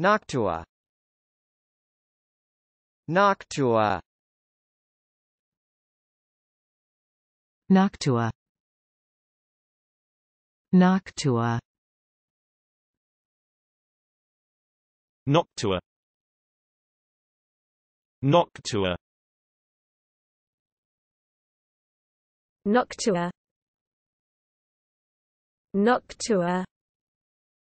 Noctua Noctua Noctua Noctua Noctua Noctua Noctua Noctua